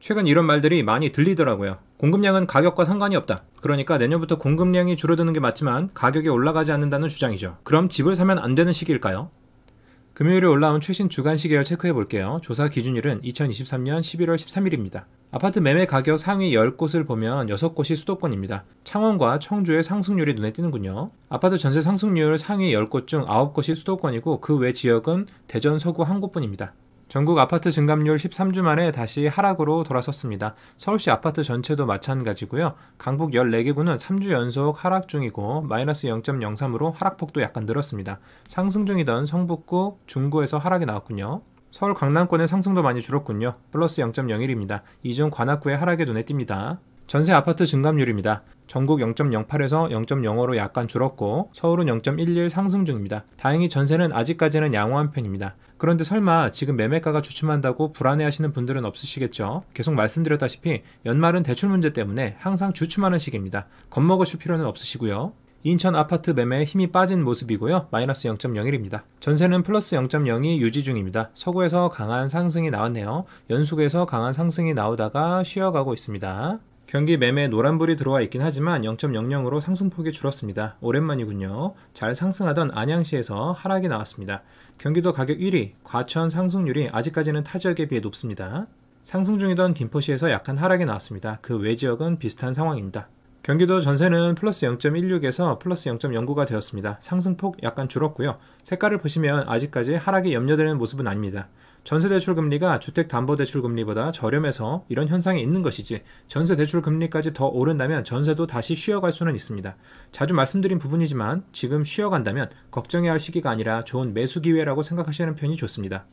최근 이런 말들이 많이 들리더라고요. 공급량은 가격과 상관이 없다. 그러니까 내년부터 공급량이 줄어드는 게 맞지만 가격이 올라가지 않는다는 주장이죠. 그럼 집을 사면 안 되는 시기일까요? 금요일에 올라온 최신 주간시 계열 체크해 볼게요. 조사 기준일은 2023년 11월 13일입니다. 아파트 매매 가격 상위 10곳을 보면 6곳이 수도권입니다. 창원과 청주의 상승률이 눈에 띄는군요. 아파트 전세 상승률 상위 10곳 중 9곳이 수도권이고 그 외 지역은 대전 서구 한 곳뿐입니다. 전국 아파트 증감률 13주 만에 다시 하락으로 돌아섰습니다. 서울시 아파트 전체도 마찬가지고요. 강북 14개구는 3주 연속 하락 중이고 마이너스 0.03으로 하락폭도 약간 늘었습니다. 상승 중이던 성북구, 중구에서 하락이 나왔군요. 서울 강남권의 상승도 많이 줄었군요. 플러스 0.01입니다. 이중 관악구의 하락에 눈에 띕니다. 전세 아파트 증감률입니다. 전국 0.08에서 0.05로 약간 줄었고 서울은 0.11 상승 중입니다. 다행히 전세는 아직까지는 양호한 편입니다. 그런데 설마 지금 매매가가 주춤한다고 불안해하시는 분들은 없으시겠죠? 계속 말씀드렸다시피 연말은 대출 문제 때문에 항상 주춤하는 시기입니다. 겁먹으실 필요는 없으시고요. 인천 아파트 매매에 힘이 빠진 모습이고요. 마이너스 0.01입니다. 전세는 플러스 0 0이 유지 중입니다. 서구에서 강한 상승이 나왔네요. 연속에서 강한 상승이 나오다가 쉬어가고 있습니다. 경기 매매에 노란불이 들어와 있긴 하지만 0.00으로 상승폭이 줄었습니다. 오랜만이군요. 잘 상승하던 안양시에서 하락이 나왔습니다. 경기도 가격 1위, 과천 상승률이 아직까지는 타 지역에 비해 높습니다. 상승 중이던 김포시에서 약간 하락이 나왔습니다. 그 외 지역은 비슷한 상황입니다. 경기도 전세는 플러스 0.16에서 플러스 0.09가 되었습니다. 상승폭 약간 줄었고요. 색깔을 보시면 아직까지 하락이 염려되는 모습은 아닙니다. 전세대출 금리가 주택담보대출 금리보다 저렴해서 이런 현상이 있는 것이지 전세대출 금리까지 더 오른다면 전세도 다시 쉬어갈 수는 있습니다. 자주 말씀드린 부분이지만 지금 쉬어간다면 걱정해야 할 시기가 아니라 좋은 매수 기회라고 생각하시는 편이 좋습니다.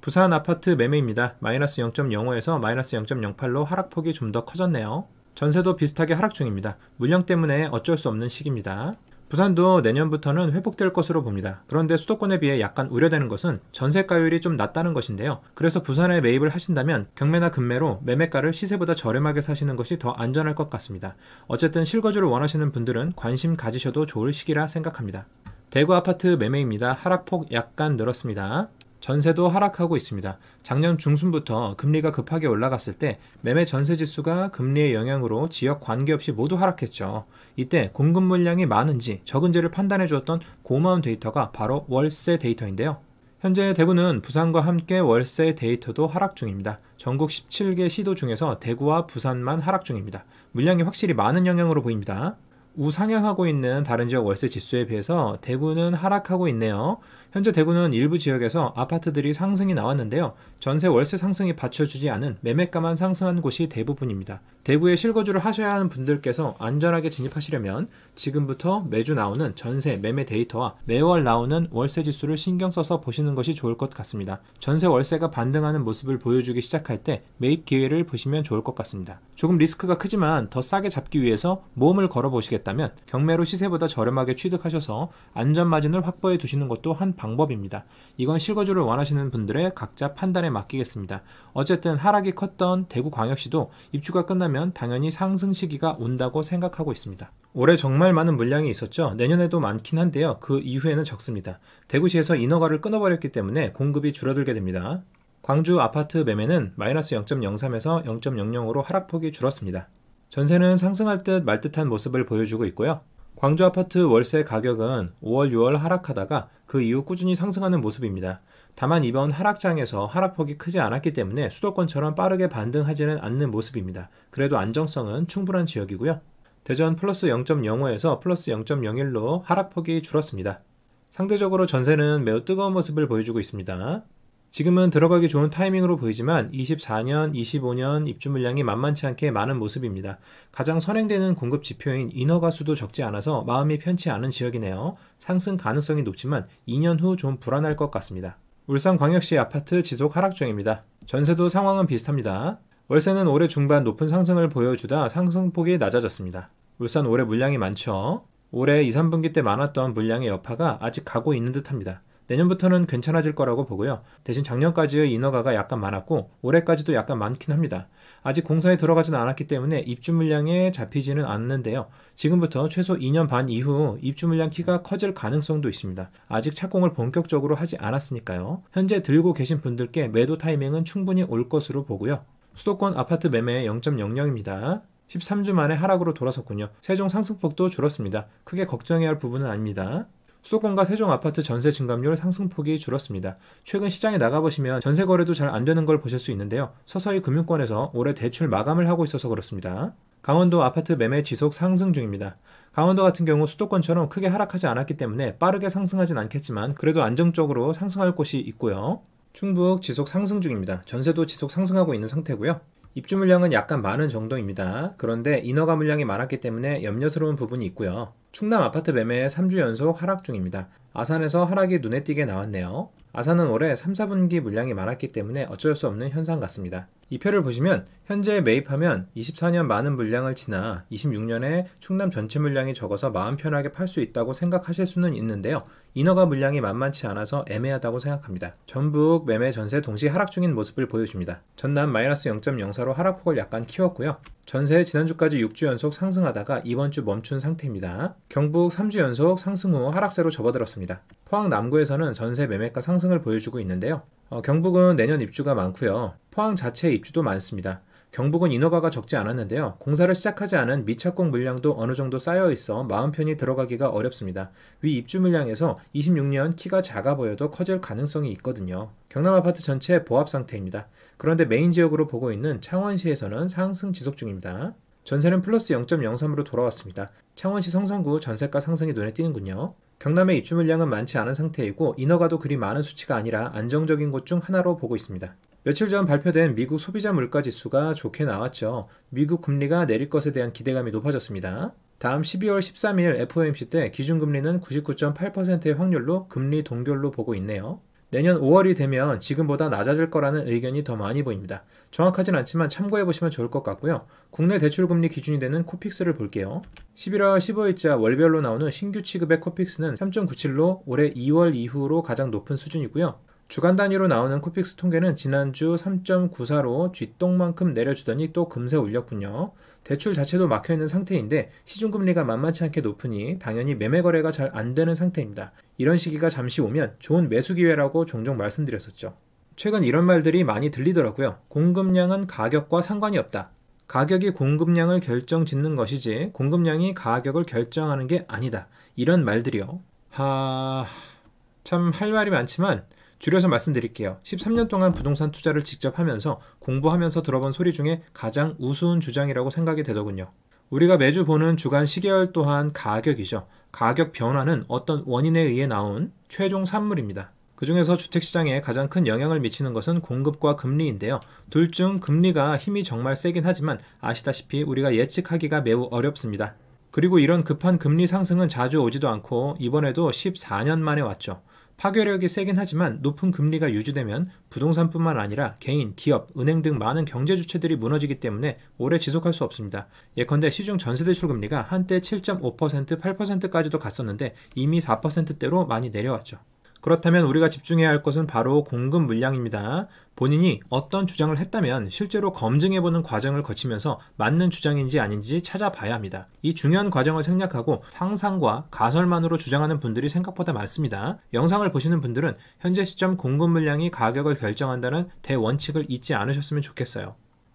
부산 아파트 매매입니다. 마이너스 0.05에서 마이너스 0.08로 하락폭이 좀 더 커졌네요. 전세도 비슷하게 하락 중입니다. 물량 때문에 어쩔 수 없는 시기입니다. 부산도 내년부터는 회복될 것으로 봅니다. 그런데 수도권에 비해 약간 우려되는 것은 전세가율이 좀 낮다는 것인데요. 그래서 부산에 매입을 하신다면 경매나 금매로 매매가를 시세보다 저렴하게 사시는 것이 더 안전할 것 같습니다. 어쨌든 실거주를 원하시는 분들은 관심 가지셔도 좋을 시기라 생각합니다. 대구 아파트 매매입니다. 하락폭 약간 늘었습니다. 전세도 하락하고 있습니다. 작년 중순부터 금리가 급하게 올라갔을 때 매매 전세 지수가 금리의 영향으로 지역 관계없이 모두 하락했죠. 이때 공급 물량이 많은지 적은지를 판단해 주었던 고마운 데이터가 바로 월세 데이터인데요. 현재 대구는 부산과 함께 월세 데이터도 하락 중입니다. 전국 17개 시도 중에서 대구와 부산만 하락 중입니다. 물량이 확실히 많은 영향으로 보입니다. 우상향하고 있는 다른 지역 월세 지수에 비해서 대구는 하락하고 있네요. 현재 대구는 일부 지역에서 아파트들이 상승이 나왔는데요. 전세 월세 상승이 받쳐주지 않은 매매가만 상승한 곳이 대부분입니다. 대구에 실거주를 하셔야 하는 분들께서 안전하게 진입하시려면 지금부터 매주 나오는 전세 매매 데이터와 매월 나오는 월세 지수를 신경 써서 보시는 것이 좋을 것 같습니다. 전세 월세가 반등하는 모습을 보여주기 시작할 때 매입 기회를 보시면 좋을 것 같습니다. 조금 리스크가 크지만 더 싸게 잡기 위해서 몸을 걸어 보시겠다면 경매로 시세보다 저렴하게 취득하셔서 안전 마진을 확보해 두시는 것도 한 방. 방법입니다. 이건 실거주를 원하시는 분들의 각자 판단에 맡기겠습니다. 어쨌든 하락이 컸던 대구광역시도 입주가 끝나면 당연히 상승 시기가 온다고 생각하고 있습니다. 올해 정말 많은 물량이 있었죠. 내년에도 많긴 한데요. 그 이후에는 적습니다. 대구시에서 인허가를 끊어버렸기 때문에 공급이 줄어들게 됩니다. 광주 아파트 매매는 마이너스 0.03에서 0.00으로 하락폭이 줄었습니다. 전세는 상승할 듯 말 듯한 모습을 보여주고 있고요. 광주 아파트 월세 가격은 5월, 6월 하락하다가 그 이후 꾸준히 상승하는 모습입니다. 다만 이번 하락장에서 하락폭이 크지 않았기 때문에 수도권처럼 빠르게 반등하지는 않는 모습입니다. 그래도 안정성은 충분한 지역이고요. 대전 플러스 0.05에서 플러스 0.01로 하락폭이 줄었습니다. 상대적으로 전세는 매우 뜨거운 모습을 보여주고 있습니다. 지금은 들어가기 좋은 타이밍으로 보이지만 24년, 25년 입주 물량이 만만치 않게 많은 모습입니다. 가장 선행되는 공급 지표인 인허가 수도 적지 않아서 마음이 편치 않은 지역이네요. 상승 가능성이 높지만 2년 후 좀 불안할 것 같습니다. 울산광역시 아파트 지속 하락 중입니다. 전세도 상황은 비슷합니다. 월세는 올해 중반 높은 상승을 보여주다 상승폭이 낮아졌습니다. 울산 올해 물량이 많죠. 올해 2, 3분기 때 많았던 물량의 여파가 아직 가고 있는 듯합니다. 내년부터는 괜찮아질 거라고 보고요. 대신 작년까지의 인허가가 약간 많았고 올해까지도 약간 많긴 합니다. 아직 공사에 들어가진 않았기 때문에 입주 물량에 잡히지는 않는데요. 지금부터 최소 2년 반 이후 입주 물량 키가 커질 가능성도 있습니다. 아직 착공을 본격적으로 하지 않았으니까요. 현재 들고 계신 분들께 매도 타이밍은 충분히 올 것으로 보고요. 수도권 아파트 매매 0.00입니다. 13주 만에 하락으로 돌아섰군요. 세종 상승폭도 줄었습니다. 크게 걱정해야 할 부분은 아닙니다. 수도권과 세종 아파트 전세 증감률 상승폭이 줄었습니다. 최근 시장에 나가보시면 전세 거래도 잘 안 되는 걸 보실 수 있는데요. 서서히 금융권에서 올해 대출 마감을 하고 있어서 그렇습니다. 강원도 아파트 매매 지속 상승 중입니다. 강원도 같은 경우 수도권처럼 크게 하락하지 않았기 때문에 빠르게 상승하진 않겠지만 그래도 안정적으로 상승할 곳이 있고요. 충북 지속 상승 중입니다. 전세도 지속 상승하고 있는 상태고요. 입주 물량은 약간 많은 정도입니다. 그런데 인허가 물량이 많았기 때문에 염려스러운 부분이 있고요. 충남 아파트 매매에 3주 연속 하락 중입니다. 아산에서 하락이 눈에 띄게 나왔네요. 아산은 올해 3, 4분기 물량이 많았기 때문에 어쩔 수 없는 현상 같습니다. 이 표를 보시면 현재 매입하면 24년 많은 물량을 지나 26년에 충남 전체 물량이 적어서 마음 편하게 팔 수 있다고 생각하실 수는 있는데요. 인허가 물량이 만만치 않아서 애매하다고 생각합니다. 전북 매매 전세 동시 하락 중인 모습을 보여줍니다. 전남 마이너스 0.04로 하락폭을 약간 키웠고요. 전세 지난주까지 6주 연속 상승하다가 이번 주 멈춘 상태입니다. 경북 3주 연속 상승 후 하락세로 접어들었습니다. 포항 남구에서는 전세 매매가 상승을 보여주고 있는데요. 어, 경북은 내년 입주가 많고요. 포항 자체 입주도 많습니다. 경북은 인허가가 적지 않았는데요. 공사를 시작하지 않은 미착공 물량도 어느 정도 쌓여 있어 마음 편히 들어가기가 어렵습니다. 위 입주 물량에서 26년 키가 작아 보여도 커질 가능성이 있거든요. 경남 아파트 전체 보합 상태입니다. 그런데 메인 지역으로 보고 있는 창원시에서는 상승 지속 중입니다. 전세는 플러스 0.03으로 돌아왔습니다. 창원시 성산구 전세가 상승이 눈에 띄는군요. 경남의 입주 물량은 많지 않은 상태이고 인허가도 그리 많은 수치가 아니라 안정적인 곳 중 하나로 보고 있습니다. 며칠 전 발표된 미국 소비자 물가 지수가 좋게 나왔죠. 미국 금리가 내릴 것에 대한 기대감이 높아졌습니다. 다음 12월 13일 FOMC 때 기준금리는 99.8%의 확률로 금리 동결로 보고 있네요. 내년 5월이 되면 지금보다 낮아질 거라는 의견이 더 많이 보입니다. 정확하진 않지만 참고해 보시면 좋을 것 같고요. 국내 대출금리 기준이 되는 코픽스를 볼게요. 11월 15일자 월별로 나오는 신규 취급의 코픽스는 3.97로 올해 2월 이후로 가장 높은 수준이고요. 주간 단위로 나오는 코픽스 통계는 지난주 3.94로 쥐똥만큼 내려주더니 또 금세 올렸군요. 대출 자체도 막혀있는 상태인데 시중금리가 만만치 않게 높으니 당연히 매매 거래가 잘 안 되는 상태입니다. 이런 시기가 잠시 오면 좋은 매수 기회라고 종종 말씀드렸었죠. 최근 이런 말들이 많이 들리더라고요. 공급량은 가격과 상관이 없다. 가격이 공급량을 결정 짓는 것이지 공급량이 가격을 결정하는 게 아니다. 이런 말들이요. 하... 참 할 말이 많지만 줄여서 말씀드릴게요. 13년 동안 부동산 투자를 직접 하면서 공부하면서 들어본 소리 중에 가장 우스운 주장이라고 생각이 되더군요. 우리가 매주 보는 주간 시계열 또한 가격이죠. 가격 변화는 어떤 원인에 의해 나온 최종 산물입니다. 그중에서 주택시장에 가장 큰 영향을 미치는 것은 공급과 금리인데요. 둘 중 금리가 힘이 정말 세긴 하지만 아시다시피 우리가 예측하기가 매우 어렵습니다. 그리고 이런 급한 금리 상승은 자주 오지도 않고 이번에도 14년 만에 왔죠. 파괴력이 세긴 하지만 높은 금리가 유지되면 부동산뿐만 아니라 개인, 기업, 은행 등 많은 경제 주체들이 무너지기 때문에 오래 지속할 수 없습니다. 예컨대 시중 전세대출 금리가 한때 7.5%, 8%까지도 갔었는데 이미 4%대로 많이 내려왔죠. 그렇다면 우리가 집중해야 할 것은 바로 공급 물량입니다. 본인이 어떤 주장을 했다면 실제로 검증해보는 과정을 거치면서 맞는 주장인지 아닌지 찾아봐야 합니다. 이 중요한 과정을 생략하고 상상과 가설만으로 주장하는 분들이 생각보다 많습니다. 영상을 보시는 분들은 현재 시점 공급 물량이 가격을 결정한다는 대원칙을 잊지 않으셨으면 좋겠어요.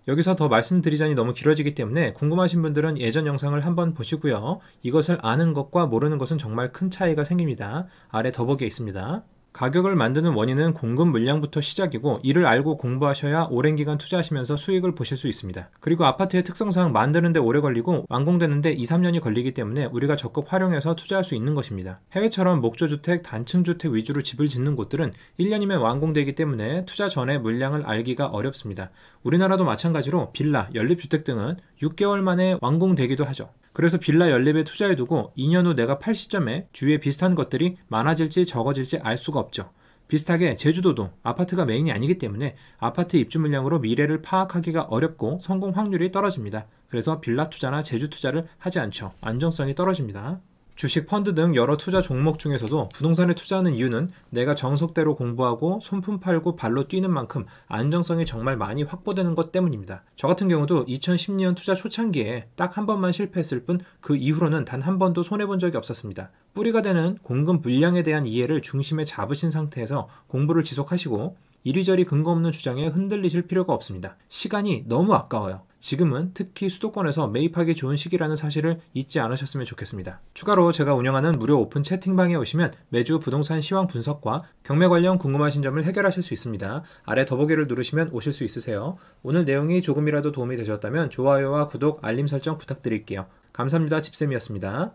여기서 더 말씀드리자니 너무 길어지기 때문에 궁금하신 분들은 예전 영상을 한번 보시고요. 이것을 아는 것과 모르는 것은 정말 큰 차이가 생깁니다. 아래 더보기에 있습니다. 가격을 만드는 원인은 공급 물량부터 시작이고 이를 알고 공부하셔야 오랜 기간 투자하시면서 수익을 보실 수 있습니다. 그리고 아파트의 특성상 만드는데 오래 걸리고 완공되는데 2, 3년이 걸리기 때문에 우리가 적극 활용해서 투자할 수 있는 것입니다. 해외처럼 목조주택, 단층주택 위주로 집을 짓는 곳들은 1년이면 완공되기 때문에 투자 전에 물량을 알기가 어렵습니다. 우리나라도 마찬가지로 빌라, 연립주택 등은 6개월 만에 완공되기도 하죠. 그래서 빌라 연립에 투자해두고 2년 후 내가 팔 시점에 주위에 비슷한 것들이 많아질지 적어질지 알 수가 없죠. 비슷하게 제주도도 아파트가 메인이 아니기 때문에 아파트 입주 물량으로 미래를 파악하기가 어렵고 성공 확률이 떨어집니다. 그래서 빌라 투자나 제주 투자를 하지 않죠. 안정성이 떨어집니다. 주식, 펀드 등 여러 투자 종목 중에서도 부동산에 투자하는 이유는 내가 정석대로 공부하고 손품 팔고 발로 뛰는 만큼 안정성이 정말 많이 확보되는 것 때문입니다. 저 같은 경우도 2010년 투자 초창기에 딱 한 번만 실패했을 뿐 그 이후로는 단 한 번도 손해본 적이 없었습니다. 뿌리가 되는 공급 물량에 대한 이해를 중심에 잡으신 상태에서 공부를 지속하시고 이리저리 근거 없는 주장에 흔들리실 필요가 없습니다. 시간이 너무 아까워요. 지금은 특히 수도권에서 매입하기 좋은 시기라는 사실을 잊지 않으셨으면 좋겠습니다. 추가로 제가 운영하는 무료 오픈 채팅방에 오시면 매주 부동산 시황 분석과 경매 관련 궁금하신 점을 해결하실 수 있습니다. 아래 더보기를 누르시면 오실 수 있으세요. 오늘 내용이 조금이라도 도움이 되셨다면 좋아요와 구독, 알림 설정 부탁드릴게요. 감사합니다. 집쌤이었습니다.